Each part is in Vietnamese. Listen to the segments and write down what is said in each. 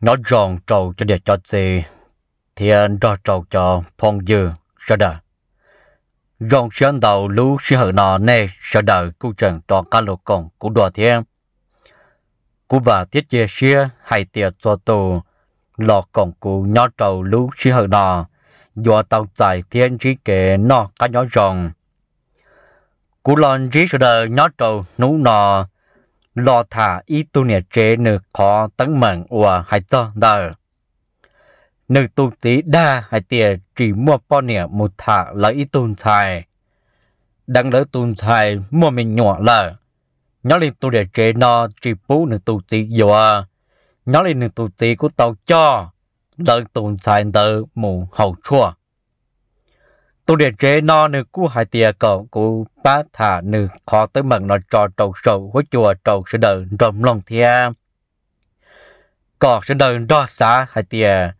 nó ròn trầu cho để cho gì thì anh rõ trầu cho phong dư sợ đời rong sơn đầu lú sư hở nọ nè sợ đợi cụ trần toàn ca lô còn cụ đò thiên cụ và tiết chia xia hay tiệt cho tù lọ còn cụ nhỏ trầu lú sư hở nọ do tàu dài thiên trí kể nọ cá nhỏ ròn cụ lon trí sợ đợi nhỏ trầu nú nọ lo thả ít tu nè chế nửa khó tấn mẩn của hai cho đờ nửa tu tí đa hai tiền chỉ mua po nè một thả là ít tu thải đang lỡ tu thải mua mình nhỏ lờ nhớ lên tu để chế nó chỉ bú nửa tu tí vừa nhớ lên nửa tu tí của tao cho lỡ tu thải từ mù hậu chua tôi điện chế nó nữ cú hai tia cậu cú ba thả nữ khó tới mận nó trò trầu sầu với chùa trầu sự đợi rộng lòng thia có sự đợi đó xa hai tia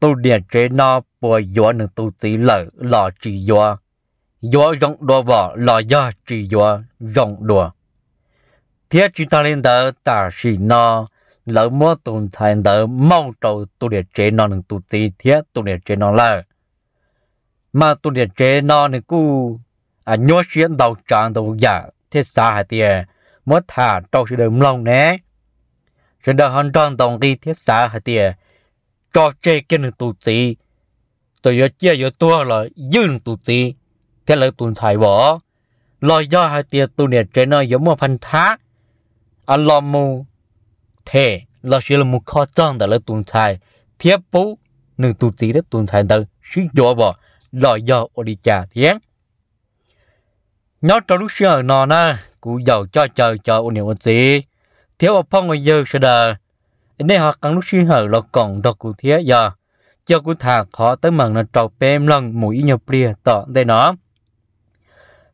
tôi điện chế nó bùa dùa nữ tu tí lợ lò chỉ dùa dùa rộng đùa vỏ lò do chỉ dùa rộng đùa thiết chúng ta lên đỡ tả sĩ nó lỡ mua tồn tại đỡ mong trầu tôi điện chế nó nữ tu tí thiết tôi điện chế nó lợ mà tôi để chế nó này cú à nhớ chuyện đầu tràng đầu giả thế xa hả tiền mất thả trong sự đầm lòng nè sự đời hoàn toàn đồng đi thế xa hả tiền cho chế cái này tụ sĩ tôi giờ chia giờ tua là dưng tụ sĩ thế là tụi thải bỏ lo do hả tiền tụi nè chế nó giống một phần thác à lo mù thế là sự là một kho trang đó là tụi thải thiếp bố nâng tụ sĩ đó tụi thải đó xin chỗ bỏ lợi dầu ở đi trà tiếng nhớ cho lúc xưa nó na cụ dầu cho chờ chờ ổn định ổn gì thiếu ở phong người dơ sẽ đờ nên họ cần lúc xưa hở lọ còn đọc cụ thế giờ cho cụ thả khó tới mặn là trầu bém lần mũi nhiều plia tỏ đây nó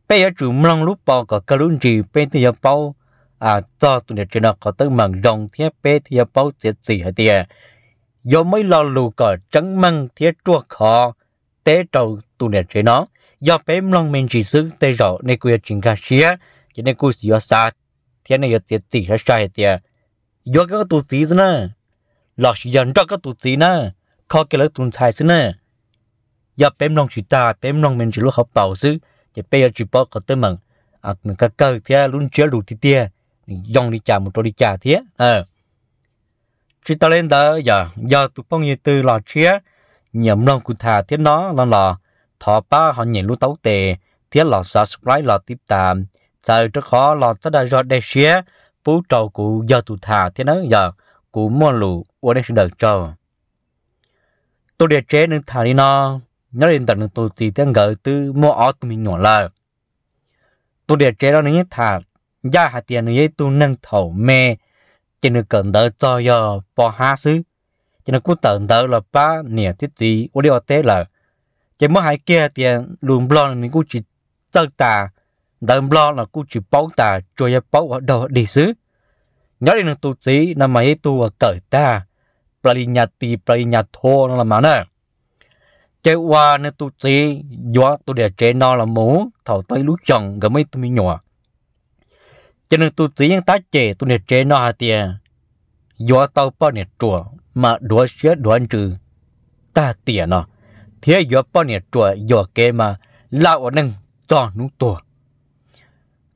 bây giờ chủ mong lúc bao có cơ lúc gì bên thì giờ bao à cho tụi này trên đó có tới mặn rồng thế bên thì giờ bao chết gì hả tiề do mấy lo lù cờ trắng măng thế chua khó tế trâu tu nè chế nó do bé long mình chỉ xứ tế rõ nên quê trình ca xía cho nên cú xí xa thế này giờ tiệt chỉ ra sai tiệt do các tu sĩ nữa lọ sĩ dân cho các tu sĩ nữa khó cái lợi tu sai nữa do bé long chỉ ta bé long mình chỉ lúc học bảo xứ chỉ bây giờ chỉ bảo có tới mừng à người các cơ thế luôn chế đủ thì tiệt dòng đi trả một trò đi trả thế ờ chỉ ta lên đó giờ giờ tụi phong như từ lọ chia nhầm non cụ thà thiết nó là lò thọ ba họ nhìn lũ tấu tề thiết thế là subscribe là tiếp tạm giờ trước khó là tất đã do đây xía phú trầu cụ giờ tụ thà thiết nó giờ cụ mua lù ở đây sẽ đợi chờ tôi để chế nên thà đi nó nhớ đến tận tôi chỉ tiếng gỡ từ mua ở tụi mình nhỏ là tôi để chế đó nên thà gia hạt tiền này tôi nâng thầu mê trên được cần đỡ cho giờ bỏ há xứ cho nên cú tận tớ là ba nẻ thiết gì ô điều thế là chỉ mỗi hai kia thì luôn lo mình cú chỉ tơ tà đầm lo là cú chỉ bao tà rồi bao ở đâu đi xứ nhớ đến tu sĩ là mấy tu ở cởi ta plei nhà tì plei nhà thô là mà nè chơi qua nên tu sĩ do tu để trẻ nó là mũ thầu tay lú chồng gặp mấy tu mi nhỏ cho nên tu sĩ những tá trẻ tu để trẻ nó hà tiền do tao bao nè chùa mà đua xe đoán trừ ta tiền nó thế giờ bao nhiêu chùa giờ kê mà lão nâng cho nung tua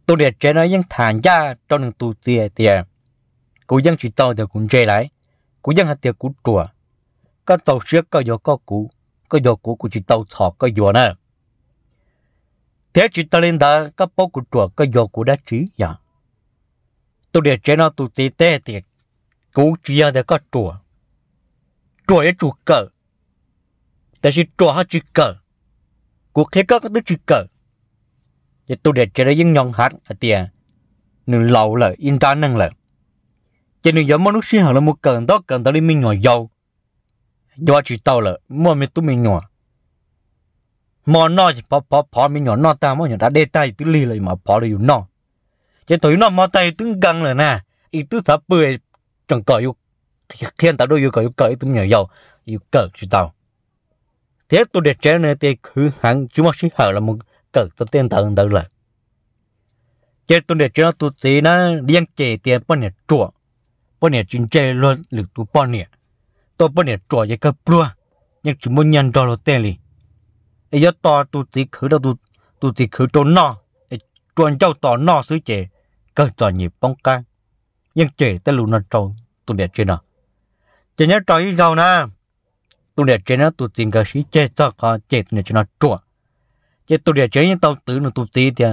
tôi để chế nó ยัง thản ra cho nung tu tiền tiền cú dân chỉ tàu được cũng chế lại cú dân hạt tiền cũng chùa các tàu xe có giờ có cú có giờ cú cũng chỉ tàu thọ có giờ nè thế chỉ tao lên đó các bố cú chùa có dạ. giờ cú đã trí giờ tôi để chế nó tu tiền tiền cú chỉ để có chùa trò ấy chủ cờ tại sự trò họ chữ cờ cuộc thế có cái chữ cờ thì tôi để cho nó những nhon hát ở tiề nương lâu là yên ta năng là cho nên giờ món nước sinh hoạt là một cần đó cần đó đi mình nhỏ giàu do chỉ tao là mua mình tụi mình nhỏ mà nó thì bỏ bỏ bỏ mình nhỏ nó ta mà nhỏ đã đê tay tứ li lại mà bỏ được nó cho tôi nó mà tay tướng gần là nè ít tứ thả bưởi chẳng cởi yêu thiên tạo đôi yêu cầu yêu cầu tụi nhỏ giàu yêu cầu chứ tao thế tôi để trẻ này thì cứ hàng chúng mắc sĩ hở là một cỡ tôi tiền thần đâu là chế tôi để trẻ tôi chỉ nó liên kế tiền bao nhiêu chùa bao nhiêu chuyện chế luôn lực tôi bao nhiêu tôi bao nhiêu chùa vậy cơ luôn nhưng chúng muốn nhận đó là tiền đi ấy giờ to tôi chỉ cứ đâu tôi tôi chỉ cứ chỗ nọ chuồn châu tỏ nọ xứ chế cỡ tỏ nhịp bóng ca nhưng chế tới lúc nó trâu tôi để chơi nào chỉ nhớ trò ý giàu na tôi để chế nó tôi tìm cái sĩ chế cho họ chế tôi để cho nó chua chế tôi để chế những tàu tử nó tôi tí thì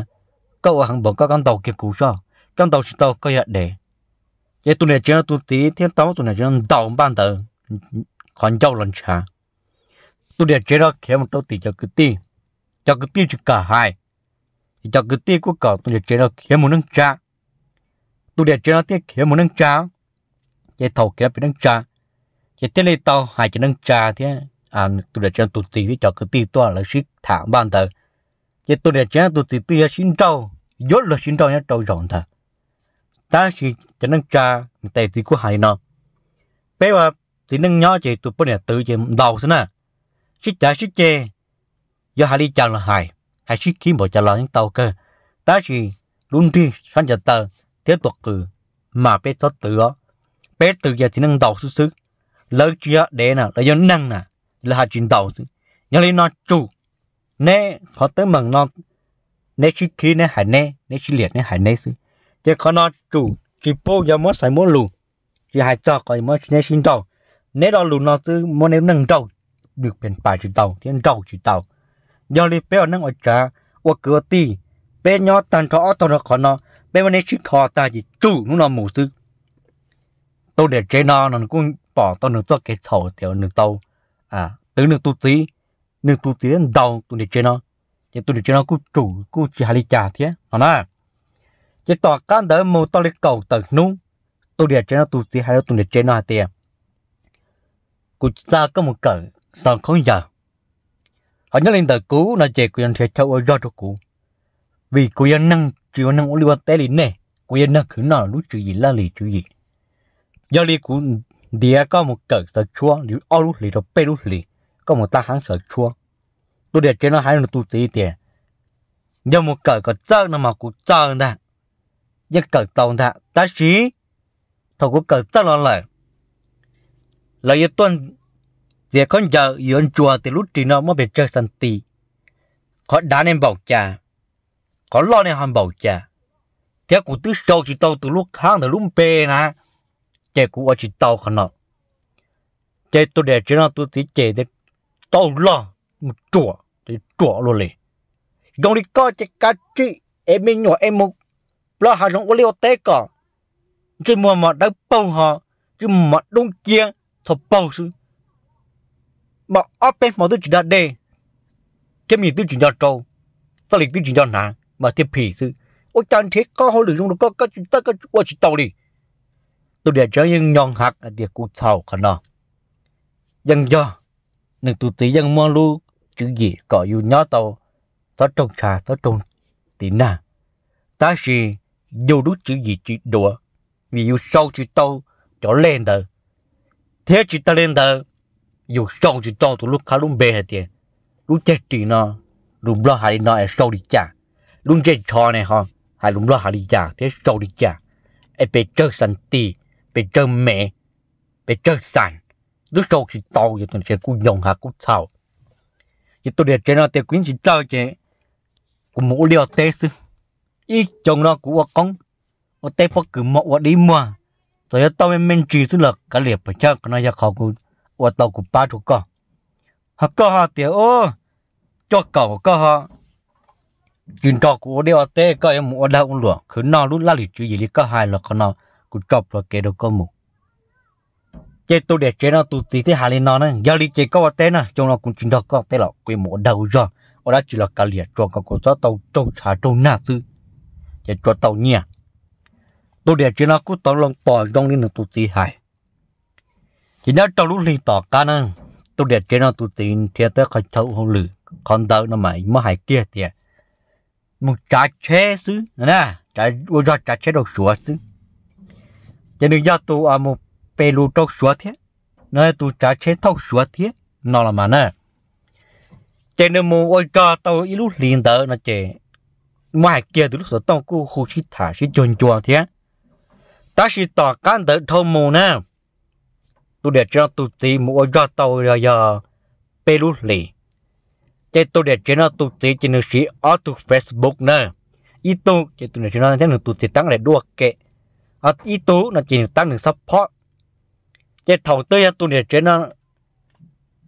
cậu hàng bộ có con tàu kia cũ cho con tàu chỉ tàu có nhận để chế tôi để chế nó tôi tí thì tàu tôi để chế nó tàu ban tờ còn giàu lần trả tôi để chế nó kéo một tàu tí cho cứ tí cho cứ tí cho cả hai cho cứ tí của cậu tôi để chế nó kéo một nâng cha tôi để chế nó tiếp kéo một nâng cha chế thầu kéo bị nâng cha chỉ tiếc lấy tao hai chỉ nâng trà thế à tôi để cho tôi gì thì cho cái tiền to là xí thả ban thờ chỉ tôi để cho tụt gì tôi xin trâu dốt là xin trâu nhá trâu rộng tờ ta chỉ cho nâng trà tại gì của hai nó bé và chỉ nâng nhỏ chỉ tôi bữa này tự chỉ đầu thế nè xí chả xí chê do hai đi chàng là hai hai xí kiếm bỏ trả lời những tàu cơ ta chỉ luôn đi sang giờ tờ tiếp tục cử mà bé cho tự đó bé tự giờ chỉ nâng đầu xứ xứ lỡ chia để nè là do năng nè là hạt chuyển đầu nhớ lấy nó chủ nè khó tới mừng nó nè chỉ khi nè hải nè nè chỉ liệt nè hải nè chứ chứ khó nó chủ chỉ bố giờ mất xài mất lù chỉ hạt cho coi mất nè xin đầu nè đó lù nó chứ mất nè nâng đầu được biển bài chỉ đầu thì đầu chỉ đầu do lấy bé nâng ở trà ở cửa ti bé nhỏ tàn cho ở tao nó khó nó bé mà nè chỉ khó ta chỉ chủ nó mù chứ tôi để chế nó nó cũng bỏ tao nước cho cái sầu tiểu nước tàu à tứ nương tu tí nương tu tí đầu tụi đi trên nó chứ tụi đi trên nó cứ chủ cứ chỉ hai ly trà thế hả nè chứ tỏ cán đỡ mù tao lấy cầu tờ nung tụi đi trên nó tu tí hay tụi đi trên nó tiền cụ ra có một cỡ sao không giờ họ nhớ lên tờ cũ là chạy quyền thể châu ở do cho cũ vì quyền năng chịu năng ô liên té lì nè cụ yên năng khử nào lúc chữ gì là lì chữ gì do lì cụ địa có một cỡ sợ chua liu ô lú lì đồ bê lú lì có một ta hắn sợ chua tôi địa trên nó hai nó tu sĩ tiền giờ một cỡ có chơi nó mà cũng chơi nè giờ cỡ tàu nè ta sĩ thầu cũng cỡ chơi nó lại là giờ tuần giờ con giờ yên chua thì lúc thì nó mới bị chơi sân tì khó đá nên bảo cha, khó lo nên hòn bảo cha, thế cũng tứ sâu chỉ tàu từ lúc khang từ lúc bê nè chạy cũng ở chỉ tàu khăn nào, chạy tôi để chế nó tôi chỉ chạy để tàu lo một chùa thì chùa luôn liền Giống đi coi chế cá chị em mình nhỏ em một lo hà giống có liều té cả, chứ mà mà đang bao họ chứ mà đông kia thọ bao chứ mà ở bên mà tôi chỉ đặt đề cái mình tôi chỉ đặt trâu tôi lịch tôi chỉ đặt nàng mà tiếp phì chứ ôi tan thế có hồi được dùng được có có chúng ta có qua chỉ tàu đi tôi để cho những nhon hạt ở địa cụ thầu cả nó dân do nên tôi tí dân mua lu chữ gì có dù nhỏ tàu tao trông trà tao trông tí na ta gì dù đúng chữ gì chỉ đùa vì dù sâu chữ tàu cho lên tờ thế chữ ta lên tờ dù sâu chữ tàu tôi lúc khá luôn bề hết tiền lúc chết trì nó lúc lo hại nó ở sâu đi chả lúc chết trò này hả hại lúc lo hại đi chả thế sâu đi chả em bị trơ sanh tì bị trơ mẹ bị trơ sàn đứa sâu thì to vậy thằng sẽ cũng nhồng hạt cũng thảo thì tôi để trên nó thì quyến chỉ tao chứ cũng muốn liều tê sư ý chồng nó cũng con ở tê phó cứ mọ ở đi mua rồi tao mới men trì sư lực cả liệp phải chắc nó ra khó cũng ở tàu của ba thuộc con họ có họ tiểu cho cậu có họ chuyện trò của điều tê có em muốn đau luôn, cứ nó lúc la lịch chuyện gì đi có hai là có nào cụ cọp là kẻ đồ có mù chế tôi để chế nó tụt tí thế hà lên nó nè giờ đi chế có té nè trong nó cũng chuyển đó có té là quy mô đầu rồi ở đó chỉ là cả liệt cho các cô giáo tàu trâu trà trâu nà sư chế cho tàu nhẹ, tôi để chế nó cứ tàu lòng bỏ trong đi nó tụt tí hài, chỉ nhớ trong lúc đi tỏ cá nè tôi để chế nó tụt tí thế tới khỏi thấu không lử còn đỡ nó mày mà hải kia thì một trái chế sư nè trái uống trái chế đồ sủa sư cho nên do tôi à một bê lù trâu xuống thế nó tôi trả chế thâu xuống thế nó là mà nè cho nên một ôi cho tao ít lúc liền đỡ nó chè ngoài kia từ lúc đó tao cũng khu xịt thả xịt chuồn chuồn thế ta xịt tỏ cán đỡ thâu mù nè tôi để cho tôi tí một ôi cho tao rồi giờ bê lù liền chế tôi để chế nó tụ tí chế nó xí ở tụ facebook nè ít tụ chế tôi để chế nó thấy nó tôi tí tăng để đua kệ ở ý tú nó chỉ tăng được support chế thầu tới tụi này chế nó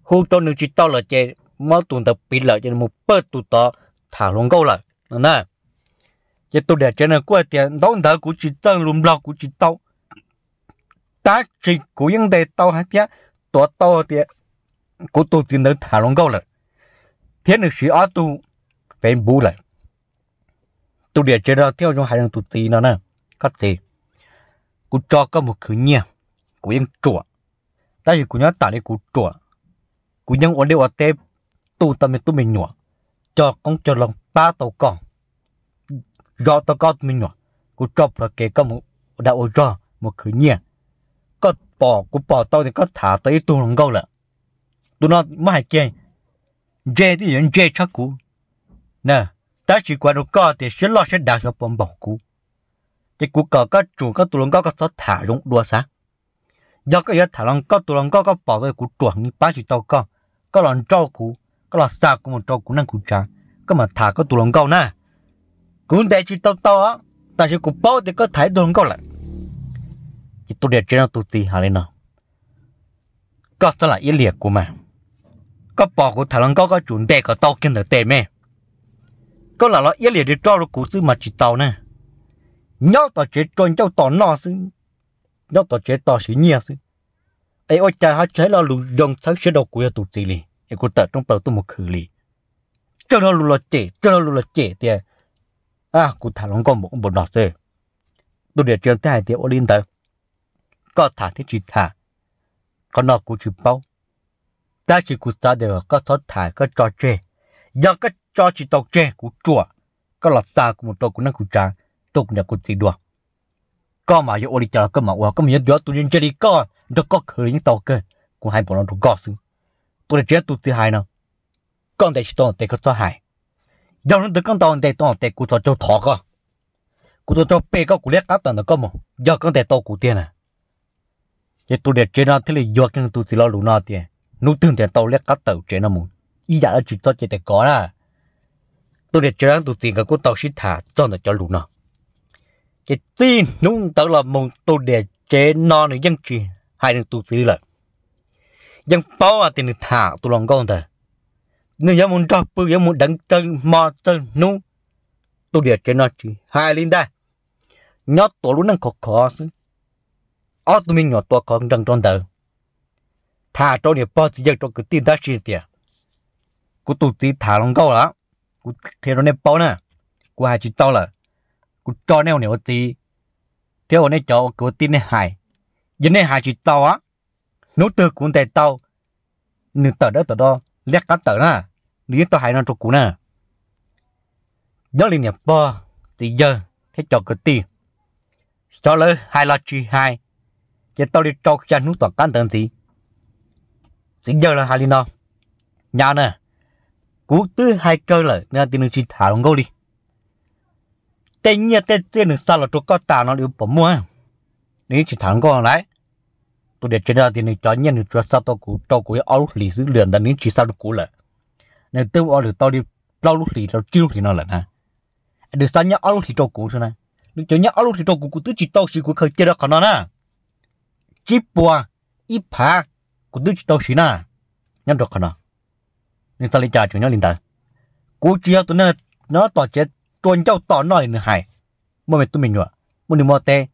khu cho nước chỉ to là chế mà tụi tập bị lợi cho một bơ tụi to thả luôn câu lại nè chế tụi này chế nó qua tiền đóng thở của chỉ tăng lùm lọ của chỉ tao tác chỉ của những đề tao hả thế tổ thì của tụi chỉ nó thả luôn câu lại thế nước sĩ ở tụi phải bù lại tụi này chế nó theo trong hai thằng tụi tì nè cắt gì cú cho có một khử nhia cú yên chùa ta chỉ cú nhớ tả đi cú chùa cú nhân ổn đi ở tép tu tâm mình tu mình nhọ cho con cho lòng ba tàu con do tàu con mình nhọ cú cho là kể có một đạo ở cho một khử nhia có bỏ cú bỏ tàu thì có thả tới tu lòng câu là tụi nó mới hay chơi chơi thì những chơi chắc cú nè ta chỉ qua đồ có thì sẽ lo sẽ đạt được bóng bóng cú chỉ cú cờ các chủ các tù lông các các thả rung đua sa do cái giờ thả lông các tù lông các các bảo rồi cú chuẩn như ba chỉ tàu con các lần trâu cú các lần xa cũng một trâu cú năng cú trả các mà thả các tù lông cao na cũng để chỉ tàu tàu á ta chỉ cú bảo thì có thấy tù lông cao lại chỉ tụ đẹp trên nó tụ gì lên nào các tao là ý liệt của mà các bảo của thằng lăng các các chuẩn đề có tao kiến được đề mẹ có là nó ý liệt để cho nó cú sư mà chỉ tao nè nhớ tao chế trôn cháu tao nọ xứ nhớ tao chế tao xứ nhia xứ ai ôi cha hát chế lo lù dòng sáng chế đầu của tụt gì lì ai cô tao trong bầu tôi một khử lì cho nó lù lo chế cho nó lù lo chế thì à cô thả lòng con một bộ nọ xứ tôi để trường tay thì ô linh tới có thả thì chỉ thả có nọ cô chỉ bao ta chỉ cô ta đều có thoát thả có trò chơi do có trò chỉ tàu chơi của chùa có lọt xa của một đầu của nó của trang tục nhà của chị đùa có mà yo đi chờ có mà qua có miếng gió tụi nhân chơi đi có đó có khởi những tàu cơ của hai bọn nó đủ gõ xứ tôi để chết tụi thứ hai nào con để chỉ tao để có tao hai giờ nó được con tao để tao để của tao cho thọ cơ của tao cho bê cơ, của lét cá tao nó có mà giờ con để tao của tiền à giờ tụi để chết nó thế là do cái tụi chỉ lo lũ nó tiền nó tưởng để tàu lét cá tàu chết nó muốn ý giả dạ chỉ tao chết để có là tụi để chết nó tụi tiền cái của tao xịt thả cho nó cho lũ nó chỉ tin nung tớ là mong tôi để chế non được dân chỉ hai đường tu sĩ là dân bao à tiền thả tu lòng con thề nếu dân muốn cho bự dân muốn đánh tân mò tân nung tôi để chế non chỉ hai linh đây nhớ tổ luôn đang khó khó xứ ở tụi mình nhỏ tổ khó đang trong tờ thả cho nhiều bao dân cho cứ tin đã chỉ tiền cú tu sĩ thả lòng câu lắm cú theo nó nên bao nè cú hai chỉ tao là กูจอแนวเหนียวตีเที่ยวในจอกูตีในหายยันในหายจีตอวะนู้ตัวกูแต่ตอหนึ่งต่อเด้อต่อดอเรียกกันต่อนะหรือต่อหายนอนตัวกูนะ đó là nhập bò thì giờ thế cho cái tiền cho lỡ hai lo chi hai chứ tao đi cho cha nút toàn cán tận gì thì giờ là hai linh đó nè cú tứ hai cơ lợi nên tin được chi thả đồng gấu đi tên nhà tên tây được sao là tôi có tàu nó được bỏ mua nếu chỉ thắng con lại tôi để chơi ra thì nên cho nhiên được cho sao tôi cũng tôi cũng ở lúc lì giữ liền là nếu chỉ sao được cũ lại nên tôi ở được tôi đi lâu lúc lì lâu chiêu thì nó là nè được sao nhớ ở lúc thì tôi cũ thôi này, được cho nhớ ở lúc thì tôi cũ cũng tôi chỉ tôi chỉ cũng khởi chơi đó còn nó nè chỉ bùa ít phá cũng tôi chỉ tôi chỉ nè nhân được còn nó nên sao lại trả cho nhau liền ta cú chia tôi nó nó tỏ chết ronjau tỏ nó lên hai mà mình tụi mình nữa mình đừng mò tê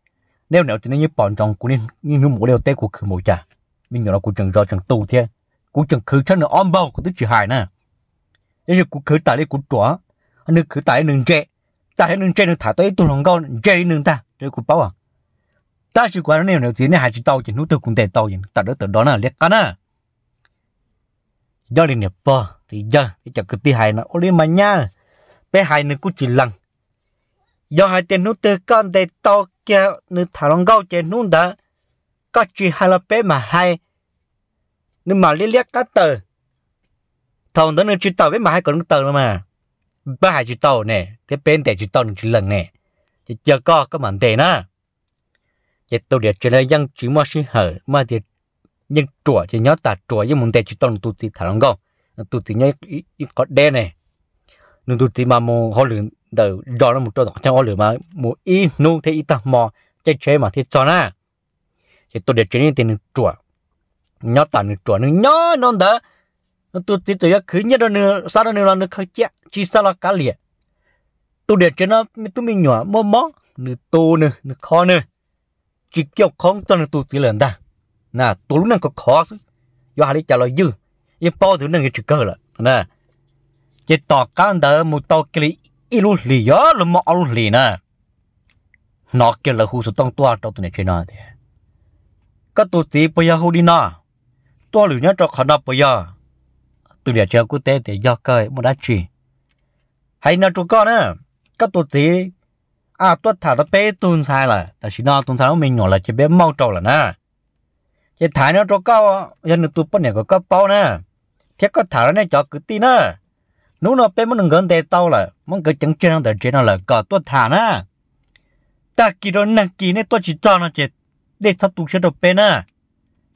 nếu nếu thì nó như bọn cũng nên như mũ đeo tê của khử mũ cha mình nhỏ nó cũng chẳng rõ chẳng tu thế cũng chẳng khử chân nó om bao của tức chỉ hài nè nếu như cũng khử tại đây cũng trỏ anh được khử tại nương tre tại nương tre nó thả tới tụi lòng con tre nương ta rồi cũng bảo à ta chỉ quan nếu nếu thì nó hai chỉ tàu chỉ nút tôi cũng để tàu chỉ tại đó từ đó là liệt cá nè liền nhập thì giờ thì chẳng cứ ti hài nó ô đi mà nha bé hai nữ cũng chỉ lằng do hai tên nút từ con để to kia nữ thảo long gâu trên nút đó có chỉ hai là bé mà hai nữ mà liếc liếc cá tờ thằng đó nữ chỉ tàu bé mà hai còn tờ nữa mà bé hai chỉ tàu nè thế bên để chỉ tàu nữ chỉ lần nè chỉ chờ co có mảnh tề nữa chỉ tàu để cho nên dân chỉ mua sinh hở mà thì nhưng chùa chỉ nhớ tạt chùa nhưng muốn để chỉ tàu tụt thì thảo long gâu tụt thì nhớ có đen này nó tụt tí mà mù họ lửa đầu đó là một chỗ đó trong họ lửa mà mù y nu thế y ta mò chơi chơi mà thế cho na thì tôi để này tiền chùa nhớ tàn được chùa nó nhớ non đó nó tụt tí tụi cứ nhớ đó nữa sao đó nữa là nó khơi chẹt chỉ sao là cá liệt tôi để chơi nó tôi mình nhỏ mò mò nửa tô nửa nửa kho nửa chỉ kiểu không cho nửa tụt tí lần ta nà tôi lúc nào có khó rồi giờ hai đứa trả lời dư nhưng bao thứ này cái chữ cơ nè chỉ tỏ cán đỡ một tàu kia ít lúc lì đó là mọ lúc lì nè nó kia là khu số tông tua cho tụi này chơi nó thế các tụi tí bây giờ khu đi nọ tua lử nhá cho khả năng bây giờ tụi này chơi quốc tế thì do cơ một đá chỉ hay nó chú con á các tụi tí à tua thả nó bé tuôn sai là tại vì nó tuôn sai nó mình nhỏ là chỉ bé mau trâu là nè chỉ thả nó cho cao dân tụi bọn này có cấp bao nè thế có thả nó này cho cứ tí nè nó nó bé muốn gần đây tao là muốn cái chân chân để chơi nó là cả tuột thả na, ta kỳ đó nè kỳ này tôi chỉ cho nó chết để thắt tụ chơi đồ bên na,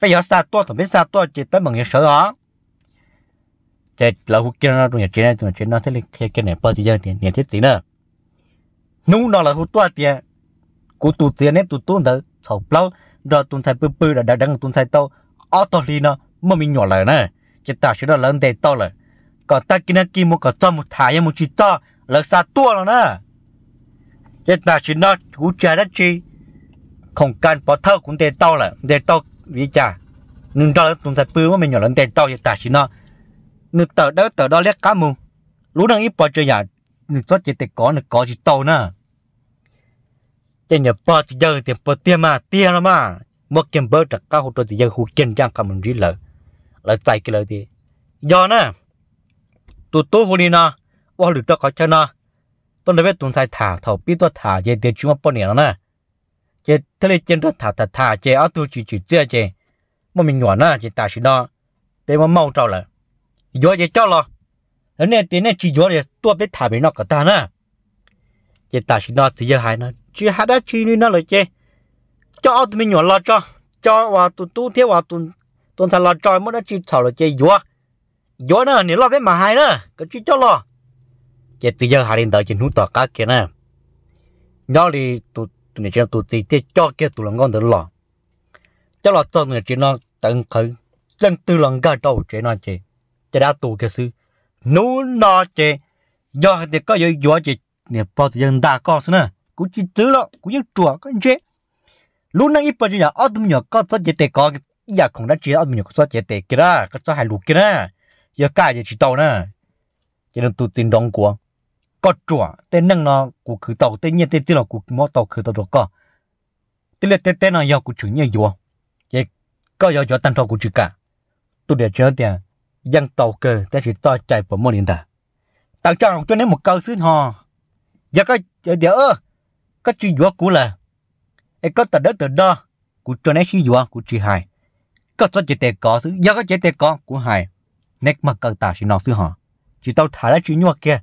bây giờ sao tôi thằng biết sao tôi chết tới bằng những sợ đó chạy là hút kia nó trong nhà này trong nhà chơi nó thế là kia kia này bao giờ tiền tiền thiết gì nữa nó nó là hút tôi tiền cú tụ tiền này tụ tuôn tới thầu lâu rồi tuôn sai bự bự rồi đã đang tuôn sai tao auto li nó mà mình nhỏ lại nè chỉ ta sửa đó lớn để tao lại có ta kia nát kia một có to một thả một chỉ to là xa tua rồi nè thế ta chỉ nó cú cha đất chi không cần bỏ thơ cũng tiền to là tiền to vì cha nhưng đó là tụng sai mà mình nhỏ lên tiền to thì ta chỉ nó nửa tờ đó tờ đó lét cá mù lúc đang ít bỏ chơi nhà nửa xuất chỉ tiền có nửa có chỉ to nè trên nhà bỏ thì giờ tiền bỏ tiền mà tiền lắm mà một kiếm bơ trắc cá hụt rồi thì giờ hụt chân trang cả mình đi lợ lợ chạy cái lợ thì do nè tu tu hồ ni na ô lử tao có cho na tôi đã biết tuần sai thả thầu biết tôi thả về tiền chúng bao nhiêu nè chế thế này trên đó thả thả thả chế ở tu chỉ chỉ chưa chế mà mình nhỏ na chế ta chỉ nó để mà mau trâu lại gió chế cho lo thế này tiền này chỉ gió để tôi biết thả bị nó cả ta na, chế ta chỉ nó thì giờ hai nó chỉ hai đã chỉ na rồi chế cho tụi mình nhỏ lo cho cho và tụi tu thế và tụi tuần sai lo cho mới đã chỉ thầu rồi chế gió gió nữa nếu lo với mà hai nữa cái chuyện cho lo chỉ từ giờ hai đến tới chín hút tọt cá kia nè nhớ thì tụ tụ này chỉ tụ chỉ tiết cho kia tụ lần ngon được lo cho lo cho người chỉ nó tận khử chân từ lần ga đầu chỉ nó chơi, chỉ đã tụ kia sư nú nó chơi, do thì có gì gió chơi, nè bao giờ đã có sư nè cũng chỉ tứ lo cũng như chùa con chơi, lúc nãy ít bao giờ ở tụi nhỏ có số chỉ tệ có giờ không đã chỉ ở tụi nhỏ có số chỉ tệ kia đó có số hai lục kia đó giờ cả giờ chỉ tàu nè cho nên tôi tin đóng của có chùa tên năng nó của cứ tàu tên nhiên tên tên là của mỗi tàu cứ tàu được có tên là tên tên nó do của chủ nhân vua vậy có do do tăng thọ của chữ cả tôi để cho tiền dân tàu cờ ta chỉ to chạy vào mỗi điện ta tăng cho cho nên một câu xứ hò giờ có để ơ có chữ vua của là ấy có tờ đó tờ đó của cho nên chữ vua của chữ hài có cho chữ tệ có xứ giờ có chữ tệ có của hai nét mặt càng ta chỉ nó sư họ chỉ tao thả lại chỉ nhua kia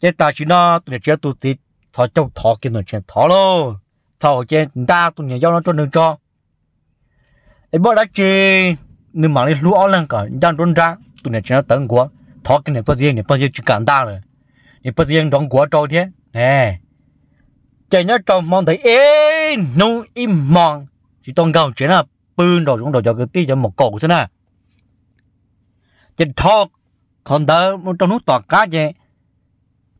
cái ta chỉ nó tụi chế tụi chỉ thọ châu thọ kia nó chế thọ lô thọ chế ta tụi nhà giao nó cho đừng cho ấy bỏ đã chế nương mà đi lúa ở lần cả đang đốn ra tụi nhà chế nó tận quá thọ kia này bao nhiêu này bao nhiêu chỉ cảm ta rồi này bao nhiêu đóng quá trâu thế nè chạy nhớ trong mong thấy ê nung im mong chỉ toàn cầu chế là bươn đồ chúng đồ cho cái tí cho một cổ thế nè chết thọ còn đỡ một trong nút tọa cá chứ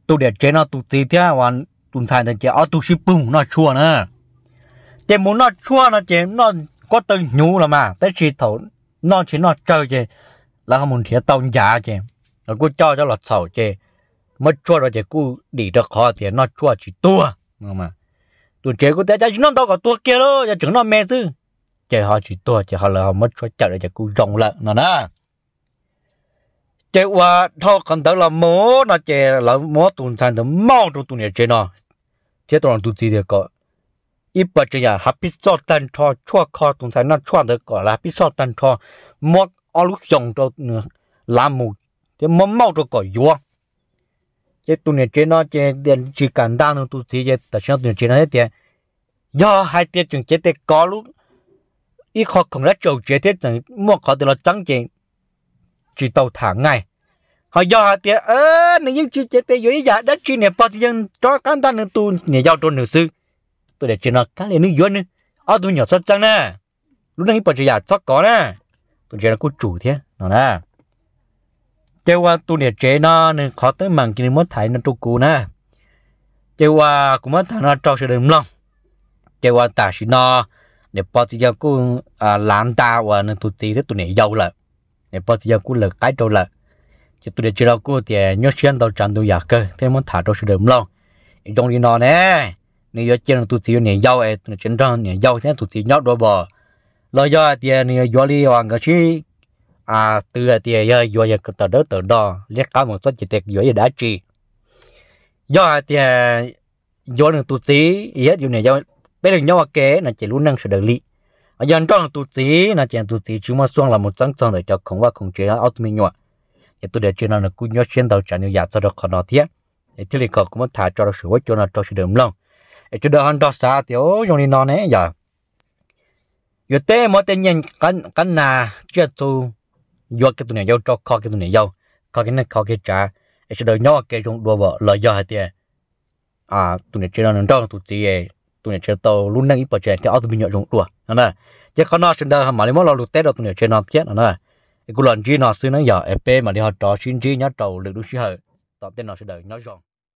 tôi để chế nó tụt gì thế hoàn tụt thay thì chỉ ở ờ, tụt ship bùng nó chua nữa chỉ muốn nó chua nó chỉ nó có từng nhú là mà tới chỉ thổ nó chỉ nó chơi chứ là không muốn thiệt tàu giả chứ rồi cứ cho cho lọt sầu chứ mất chua rồi chỉ cứ đi được khó thì nó chua chỉ tua mà tụi chế cứ thế cha chúng nó đâu có tua kia đâu cha chúng nó mê chứ chế họ chỉ tua chế họ là họ mất chua chợ để chế cứ rộng lợn nó đó chế qua thọ còn tới là mó nó chế là mó tuần sản thì mau trong tuần này chế nó chế tuần tuần gì thì có ít bữa chế nhà hấp bị sọt tan thọ chua kho tuần sản nó chua được có là bị sọt tan thọ mó ở lúc dùng cho ừ, làm mù thì mó mau cho có yếu chế tuần này chế nó chế điện chỉ cần đang nó tuần gì chế tại sao tuần chế nó thế thì do hai tiết chừng chế thì có lúc ít khó không đã trâu chế thế chẳng mua khó thì là trắng chế chỉ tàu thả ngay họ do họ tiếc ơ nếu như chỉ chế tế dưới giả đất chỉ nè bao dân cho cán ta nên tu nè giao cho nữ sư tôi để chỉ nó cá liền nước dưới nữa ở tôi nhỏ xuất trắng nè lúc này bao chỉ giả xuất có nè tôi chỉ là cô chủ thế nó nè kêu qua à, tôi nè chế nó nên khó tới mảng kia mất thải nó tu cú nè kêu qua à, cũng mất thải nó cho sự đừng lòng kêu qua à, ta chỉ nó để bao tiền cô làm ta và nên tu tì thế tôi nè giàu lại em bắt giờ cũng lật cái trâu lợn chỉ tôi để chơi đâu cô thì nhớ xuyên tao chẳng tôi giả cơ thế muốn thả tôi sẽ đầm lòng em trong đi nọ nè nếu giờ chơi tôi chỉ nè giàu em tôi chuyển trang nè giàu thế tôi chỉ nhóc đồ bò lo giờ thì nè giàu đi hoàng cái gì, à từ thì giờ giàu giờ tờ đó tờ đó liếc cá một số chỉ tẹt giàu giờ đã chi giờ thì giàu nè tôi chỉ hết giờ này giàu bây giờ nhau kế là chỉ luôn năng sự đời lý à dân trong tụ chỉ là chèn tụ chỉ chúng mà xuống là một trắng tròn để cho và không chế ở mình nhọ thì tôi để chuyện là cũng nhớ chuyện đầu chẳng nhiều giả được khó nói thế thì thế thì cũng muốn thả cho được sự với cho cho sự đầm lòng để cho đỡ hơn đó xa thì dùng đi nó nè giờ giờ mỗi tên nhân cắn cắn nà chưa tu do cái tụ này giao cho kho cái tụ này giao kho cái này kho cái trả để cho đỡ nhau cái dùng đùa vợ lời hay tiền à tụ này chuyện là trong tụ chỉ tụi này chơi tàu luôn năng ít bỏ chơi thì ở tụi mình nhậu chúng đùa nè chứ có nó trên đời mà lấy món lo lụt tết đó tụi này chơi nó chết nè cái lần gì nó xưa nó giờ ép mà đi học trò xin gì nhá tàu được đúng chưa? hở tên nó sẽ đợi nó giòn